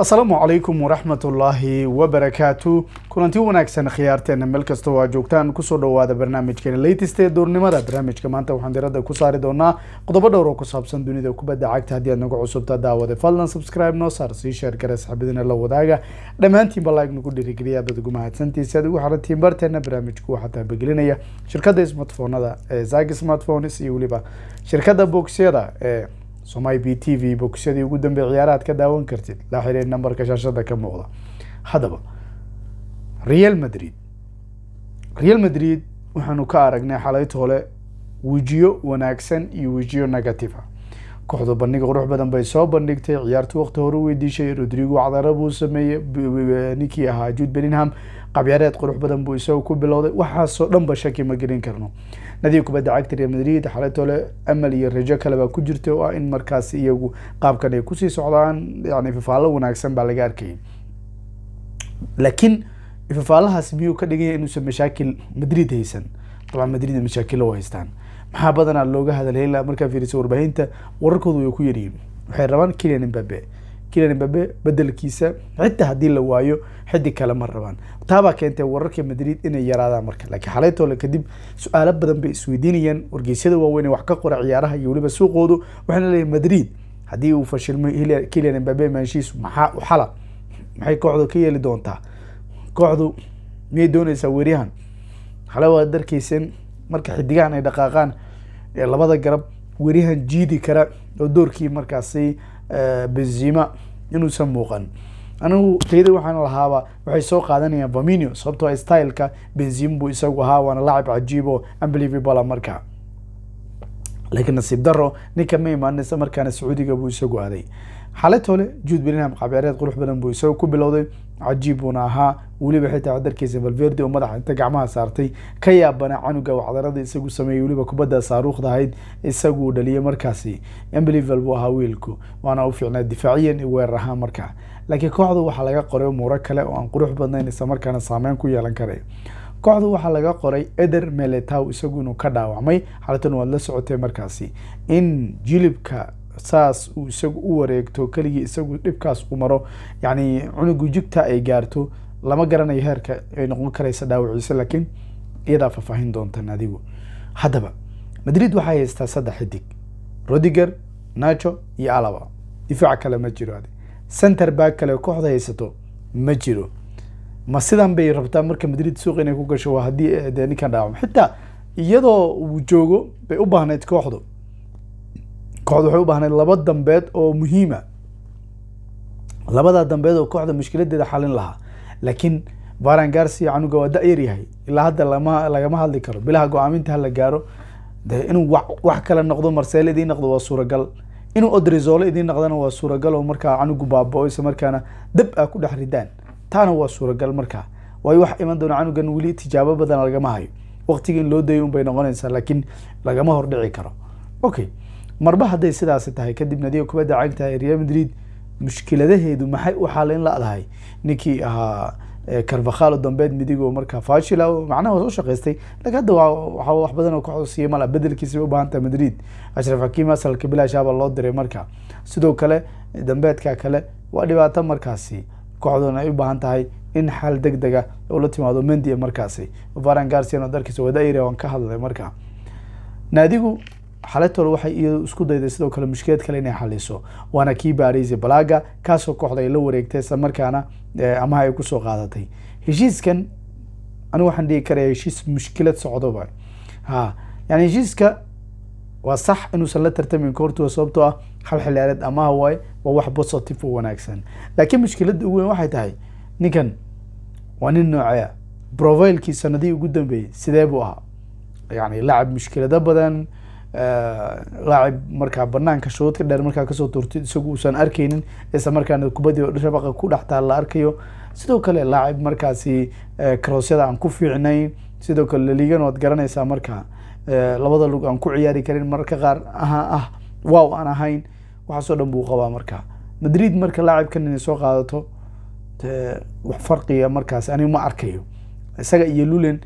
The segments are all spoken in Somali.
assalaamu calaykum waraxmatullaahi wabarakaatu kulanti wanaagsan khiyaarteena meel kasta aa joogtaan kusoo dhawaada barnaamijkeena latest ee duurnimada barnaamijka maanta waxaan diradda ku saari doonaa qodobo dhowr oo ku saabsan dunida kubadda cagta haddii aad nagu cusubta daawade fadlan subscribe noo saar sii sheer gare saxaabadiina la wadaaga dhammaantiinba laag nagu dhiirigeliya dad ugu mahadsantiisa aad ugu xirantiin barteena barnaamijku waxaa taabagelinaya shirkadda smartphonada ee zag smartphones iyo weliba shirkadda boogsiyada ee somali b t v bogsyadii ugu dambey ciyaaraad ka daawan kartid la xiriir nambarka shaashada ka muuqda haddaba real madrid real madrid waxaanu ka aragnay xalayt hole wejiyo wanaagsan iyo wejiyo negative a ah kooxdu bandhig qurux badan bay soo bandhigtay ciyaartu waqti hore u weydiishay rodrigo cadara buu sameeyey ninkii ahaa jud beninham qabyareed qurux badan buu isaga ku bilowday waxaasoo dhan ba shaki ma gelin karno nadiib kubadda cagta real madrid xaletole amal iyo rajo kalebaa ku jirtay oo ah in markaas iyagu qaabkan ay kusii socdaan yani fifaallo wanaagsan baa laga arkayay laakiin fifaalahaas miyuu ka dhigaya inuusan mashaakil madrid haysan real madrid mashaakilla u haystaan maxaa badanaa looga hadalhela markaa fiiriso warbaahinta wararkooda way ku yaryihin waxay rabaan kilian imbabe kilian imbabe bedelkiisa xitaa haddii la waayo xiddig kale ma rabaan taabaa keentay wararka madrid inay yaraadaan marka laakiin xaleytoole kadib su-aalo badan bay isweydiinayaan wargeysyada waaweyn ee wax ka qora ciyaaraha iyo weliba suuqoodu waxayna leeyihin madrid haddii uu fashilmo kilian imbabe maashiisu maxaa u xala maxay kooxdu ka yeeli doontaa kooxdu miyay doonaysaa weeryahan xale waad darkeysan marka xidigahan ay dhaqaaqaan labada garab werihan jiidi kara oo doorkii markaasi benzima inuusan muuqan anigu tayada waxaan lahaaba waxay soo qaadanayaan vaminio sababtoo ah stylka benzim buu isagu ahaa waana laacib cajiibo unbelievable ah marka laakiin nasiib daro ninka ma imaanaysa markaana sacuudiga buu isagu aaday xalatole jude belinham qabeereed qurux badan buu isagu ku bilowday cajiib uuna ahaa weliba xitaa wadarkiisa valverde oo madaxa inta gacmaha saartay ka yaabana canuga waxdarada isagu sameeyey weliba kubadda saaruukhda ahayd isaguu dhaliyay markaasi emblevel buu ahaa wiilku waana u fiicnaa difaaciyan iyo weerar ahaan markaa laakiin kooxdu waxaa laga qoray muuro kale oo aan qurux badnayn islamarkaana saameyn ku yeelan karay kooxdu waxaa laga qoray eder meletow isagu inuu ka dhaawacmay xalatan waad la socotay markaasi in jilibka saas uu isagu u wareegto keligii isagu dhibkaas u maro yacni cunugu jigta ay gaarto lama garanayo heerka ay noqon karaysa dhaawaciisa laakiin iyadaa faahfaahin doontan adigu haddaba madrid waxaa haystaa saddex xidig rodiger nacho iyo alaba difaac kale ma jiro adi center back kale kooxda haysato ma jiro ma sidan bay rabtaa marka madrid suuqa inay ku gasho haddii eh, de ninkan dhaawamo xitaa iyadoo uu joogo bay u baahnayd kooxdu kooxda waxay u baahnayd laba dambeed oo muhiima labadaa dambeed oo kooxda mushkiladeeda xalin lahaa laakiin baran garcia canuga waa da-yar yahay ilaa hadda lama lagama hadli karo bilaha go-aaminta hala gaaro de inuu wa wax kale noqdo marcel idiin noqdo waa suuragal inuu odrizole idiin noqdana waa suuragal oo markaa canugu baaba isla markaana dab ah ku dhex ridaan taana waa suuragal markaa waayo wax iman doona canugan weli tijaabo badan lagama hayo waqtiga in loo dayo bay noqonaysaa laakiin lagama hordhici karo okay marba hadday sidaasi tahay kadib adiga kubadda cagta real madrid mushkiladaheedu maxay u xaalayn la-dahay ninkii ahaa carvakhalo dambeed midigo markaa fashil macnaha waa soo shaqaystay lakin hadda waa wax badan oo ka xosiiya mala bedelkiisa bay u baahan tahay madrid ashraf xakiim asalka bilaashaaba loo diray marka sidoo kale dambeedka kale waa dhibaato markaasi kooxdoon ay u baahan tahay in xal deg dega ah ula timaado mendia markaasi varan garcian oo dalkiisa wadaira waan ka hadlay marka naadigu xaletol waxay iyadu isku dayday sidoo kale mushkilad kale inay xaliso waana kii baarisi balaaga kaasoo kooxda ay la wareegtay isla markaana amaha ay kusoo qaadatay heshiiskan anigu waxaan dhihi karaya heshiis mushkilad socdoba ha yani heshiiska waa sax inuusan la tartamin koortuga sababtoo ah hal xilaareed amaha waaye waa wax positive oo wanaagsan laakiin mushkiladda ugu weyn waxay tahay ninkan waa nin noocea profailkii sanadihii ugu dambeeyey sidee buu ahaa yani lacab mushkilado badan laacib markaa banaanka shoodka dheer markaa kasoo tuurtid isagu uusan arkeynin isla markaana kubadii shabaqa ku dhextaa la arkayo sidoo kale laacib markaasi karoosyada aan ku fiicnayn sidoo kale laligan waad garanaysaa markaa labada lug aan ku ciyaari karin mararka qaar aha ah wow aan ahayn waxaasoo dhan buu qabaa markaa madrid marka laacibkan inay soo qaadato wax farqiga ah markaas aniga ma arkayo isaga iyo lulen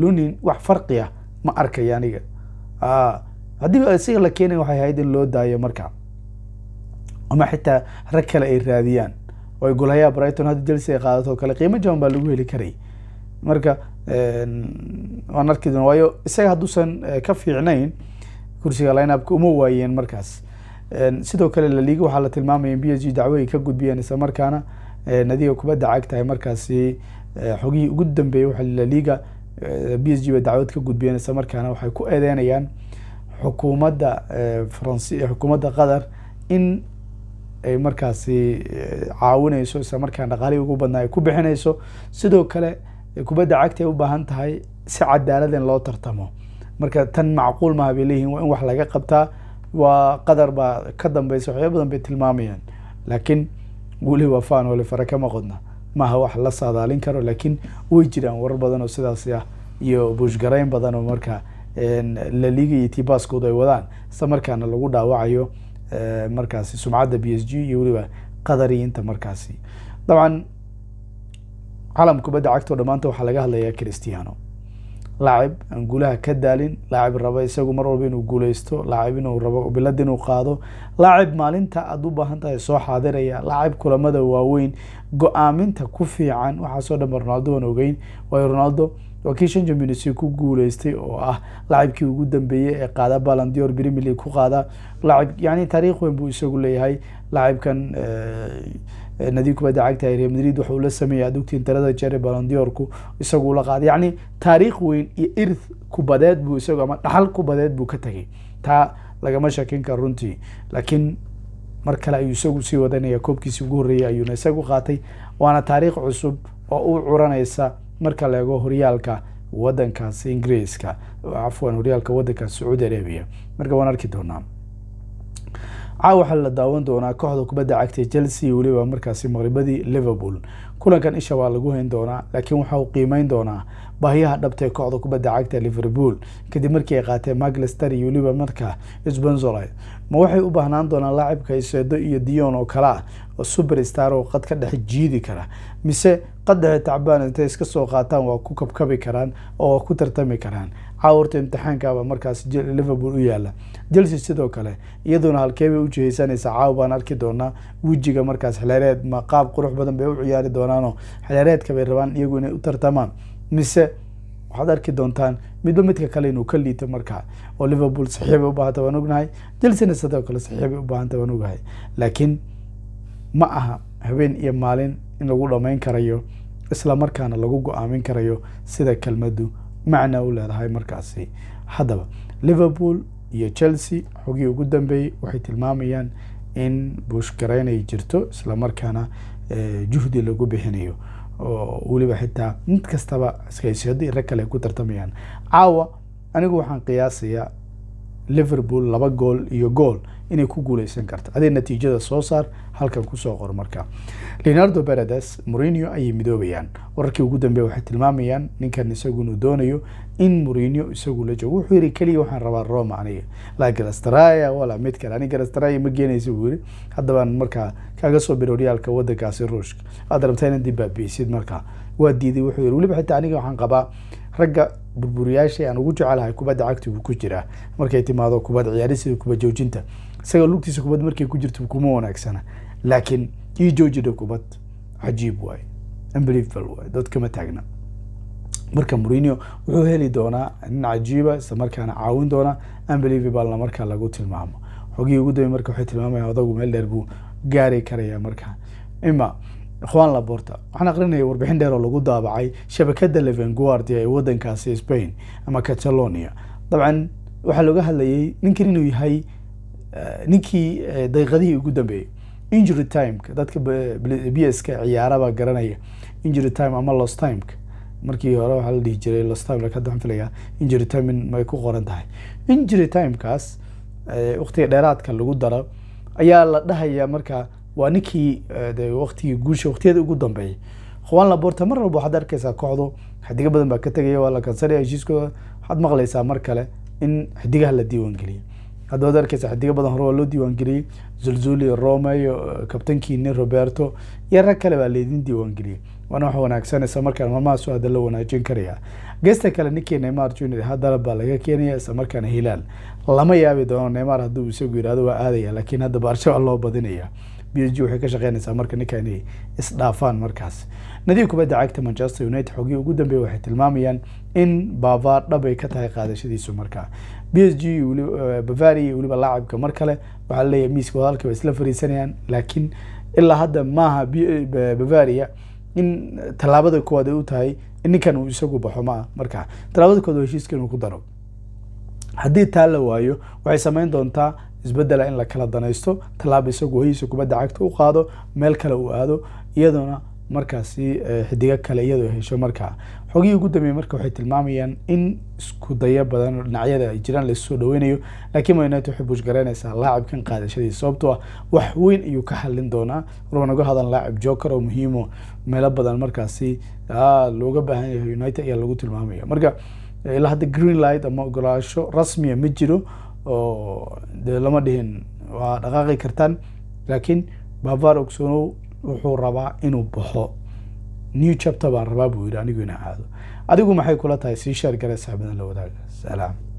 lunin wax farqiya ah ma arkayo aniga Ah, haddii isaga la keenay waxay ahayd in loo daayo marka ama xitaa rag kale ay raadiyaan oo ay golayaa brighton hadda jelsi ay qaadato o kale qiimo jaban baa lagu heli karay marka waan arki doona waayo isaga hadduusan eh, ka fiicnayn kursiga lineupka uma waayeen markaas sidoo kale laliiga waxaa la tilmaamaya in b s g dacwo ay ka gudbiyeen isla markaana eh, nadiga kubadda cagtahay markaasi eh, xogihii ugu dambeeyay waxaa laliiga b s g bay dacwad ka isla markaana waxay ku eedeynayaan xukuumadda faransi xukuumadda qatar in ay markaasi caawinayso isla markaan dhaqaalihii ugu badnaa ay ku bixinayso sidoo kale kubadda cagta ay u baahan tahay si cadaalad loo tartamo marka tan macquul maha bay leeyihin waa in wax laga qabtaa waa qatar baa ka dambeysa waxyaa badan bay tilmaamayaan laakiin weli waa faanole kama qodna maaha wax la saadaalin karo laakiin way jiraan warar badan oo sidaas ah iyo buushgarayn badan oo markaa laliga iyo tibaskoodu ay wadaan isla markaana lagu dhaawacayo markaasi sumcadda b s g iyo weliba qadariyiinta markaasi dabcan caalam kubadda cagtao dhamaanta waxaa laga hadlayaa christiano laacib aan gulaha ka daalin laacib raba isagu mar walba inuu guuleysto laacib inuu rabo bilad inuu qaado laacib maalinta aada u baahan tahay soo xaadiraya laacib kulamada waaweyn go-aaminta ku fiican waxaasoo dhan ba ronaldo aan ogeyn waayo ronaldo wakii kii shan ku guuleystay oo ah laacibkii ugu dambeeyey ee qaada balan dior ku qaada laacib yani taariikh weyn buu isagu leeyahay laacibkan eh, nadi kubadda cagta real madrid wuxuu la sameeyay ad ogtiin talada jere balondiorku isaguu la qaaday yacni taariikh weyn iyo irth kubadeed buu isagu ama dhaxal kubadeed buu ka tegay taa lagama shakin karo runtii laakiin mar kale ayuu isagu sii wadanaya koobkiisi ugu horreeyay ayuuna isagu qaatay waana taariikh cusub oo u curanaysa marka la horyaalka waddankaas ingiriiska cafwan horyaalka waddankaas sacuudi arabiya marka waan arki doonaa caawa waxaa la daawan doonaa kooxda kubadda cagtay chelsea weliba markaasi maqribadii liverpool kulankan isha waa lagu hayn doonaa laakiin waxa uu qiimeyn doonaa baahiyaha dhabtae kooxda kubadda cagta liverpool kadib markii ay qaateen maglester iyo weliba marka sbenzole ma waxay u baahnaan doonaan laacibka iseedo iyo dion oo kale ah oo super star oo qad ka dhex jiidi kara mise qad tacbaan intay iska soo qaataan waa ku kabkabi karaan oo waa ku tartami karaan cawrta imtixaankaaba markaas liverpool u yaala chelsea sidoo kale iyaduna halkee bay u jiheysanaysaa caawa baan arki doonaa wejiga markaas xilaareed ma qaab qurux badan bay u ciyaari doonaanoo xilaareedka bay rabaan iyagu inay u tartamaan mise waxaad arki doontaan midba midka kale inuu ka liito markaa oo liverpool saxiibay u baahanta waan ognahay chelsena sidoo kale saxiibay u baahanta waan ogahay laakiin ma aha habeen iyo maalin in lagu dhammayn karayo isla markaana lagu go-aamin karayo sida kelmaddu macna u leedahay markaasi haddaba liverpool iyo chelsea xogii ugu dambeeyey waxay tilmaamayaan in buushgarayn ay jirto isla markaana eh, juhdi lagu bixinayo oo weliba xitaa mid kastaba iskaysyada rag kale ay ku tartamayaan caawa anigu waxaan qiyaasayaa liverpool laba gool iyo gool inay ku guuleysan karta adee natiijada soo saar halkan kusoo qor marka leonardo barades morinio ayay midoobayaan wararkii ugu dambeya waxay tilmaamayaan ninkan isagu inuu doonayo in morinio isagu la joogo wuxuu yidhi keliya waxaan rabaa roma aniga laa galastraya walaa mid kale ani galastraya ma geenaysa buu yidhi haddabaan markaa kaga soo horyaalka waddankaasi ruushka waad rabtaa inaad dib baabiisid markaa waa diiday wuxuu yidhi weliba xitaa aniga waxaan qabaa ragga burburiyaasha aan ugu jecelahay kubadda cagta buu ku jiraa markay timaado kubad ciyaaristida kubad joojinta isagao lugtiisa kubad markay ku jirto kuma wanaagsana laakiin ii joojida kubad cajiib waay unbelievable waay dad kama taagna marka mourinio wuxuu heli doonaa nin cajiiba isla markaana caawin doonaa unbelievablena markaa lagu tilmaamo xogihii ugu dambe marka waxay tilmaamayaan odagu meel dheer buu gaari karayaa markaa ima ikhwaan laborta waxaan aqrinaya warbixin dheer oo lagu daabacay shabakada levenguardia ee waddankaasi spain ama catalonia dabcan waxaa looga hadlayay ninkan inuu yahay eh, ninkii eh, daqiiqadihii ugu dambeeyey injury timeka dadka b ska ciyaaraba garanaya injury time ama los timeka markii hore waxaa la dhihi jiray los time lakadaan filaya injury time in may ku qoran tahay injury timekaas eh, waktiga dheeraadka lagu daro ayaa la dhahayaa marka waa ninkii eh, waqtigii guusha waqtiyada ugu dambeeyay khuwan laborta mar walba waxaad arkaysaa kooxdu xidigo badan baa ka tegaya waa la kansanaya heshiiskooda waxaad maqlaysaa mar kale in xidigaha la diiwaangeliyay hadda waad arkaysaa xidigo badan hore waa loo diiwaangeliyey zulzuli rome iyo eh, kabtankiini roberto iyo rag kale baa laydin diiwaangeliyey waana wax wanaagsanaysa markaan maalmahaasu hadda la wanaajin karaya geesta kale ninkii neymar junior haddana baa laga keenaya isla markaana hilaal lama yaabi doono neymar hadduu isagu yidhahdo waa aadaya laakiin haddaba arshabac loo badinaya b s g waxay ka shaqeynaysaa marka ninka inay isdhaafaan markaas nadiif kubadda cagta manchester united xogii ugu dambeeye waxay tilmaamayaan in bavard dhabay ka tahay qaadashadiisu markaa b s g eh, bavaria iyo weliba laacibka mar kale waxaa laleeyahay miiska wadalka way isla fariisanayaan laakiin ilaa hadda maaha eh, bavaria in tallaabada koowaad ay u tahay in ninkan uu isagu baxo ma ah markaa tallaabada koowaad heshiiska inuu ku daro haddii taa la waayo waxay samayn doontaa isbedela in la kala danaysto tallaab isagu hoyiisa kubadda cagta u qaado meel kale uu aado iyaduna markaasi eh, xidigo kale iyadoo hesho markaa xogihii ugu dambeeyey marka waxay tilmaamayaan in isku badan dhinacyada ay jiraan laissoo dhaweynayo laakiin man waxay buushgaraynaysaa laacibkan qaadashadiisa sababtoo ah wax weyn ayuu ka hadlin doonaa warba naga hadan laacib joker oo muhiimo ah. meelo badan markaasi ah, looga baahan yahay united ayaa lagu tilmaamaya marka eh, ilaa hadda green light ama ogolaasho rasmiya ma jiro oo dee lama dhihin waa dhaqaaqi kartaan laakiin bavar ogsonow wuxuu rabaa inuu baxo new chapter baan rabaa buu yidhi anigu ina caado adigu maxay kula tahay sii sheer gare saabadan la wadaaga salaam